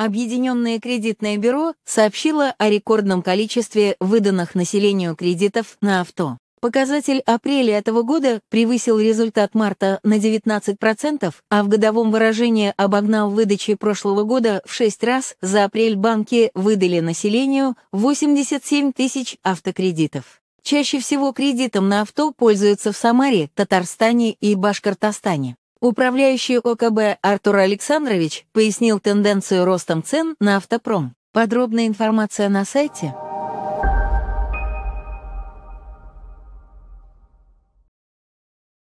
Объединенное кредитное бюро сообщило о рекордном количестве выданных населению кредитов на авто. Показатель апреля этого года превысил результат марта на 19%, а в годовом выражении обогнал выдачи прошлого года в 6 раз. За апрель банки выдали населению 87 тысяч автокредитов. Чаще всего кредитом на авто пользуются в Самаре, Татарстане и Башкортостане. Управляющий ОКБ Артур Александрович пояснил тенденцию ростом цен на автопром. Подробная информация на сайте